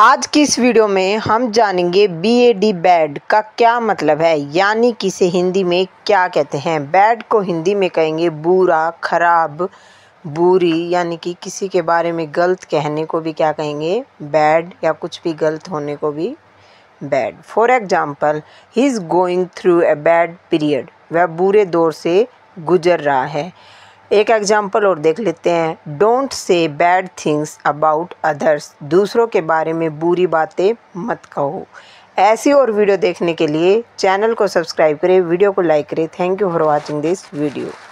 आज की इस वीडियो में हम जानेंगे बी ए डी बैड का क्या मतलब है यानी कि इसे हिंदी में क्या कहते हैं बैड को हिंदी में कहेंगे बुरा खराब बुरी यानी कि किसी के बारे में गलत कहने को भी क्या कहेंगे बैड या कुछ भी गलत होने को भी bad for example he is going through a bad period वह बुरे दौर से गुजर रहा है एक एग्जाम्पल और देख लेते हैं don't say bad things about others दूसरों के बारे में बुरी बातें मत कहो ऐसी और वीडियो देखने के लिए चैनल को सब्सक्राइब करें वीडियो को लाइक करें thank you for watching this video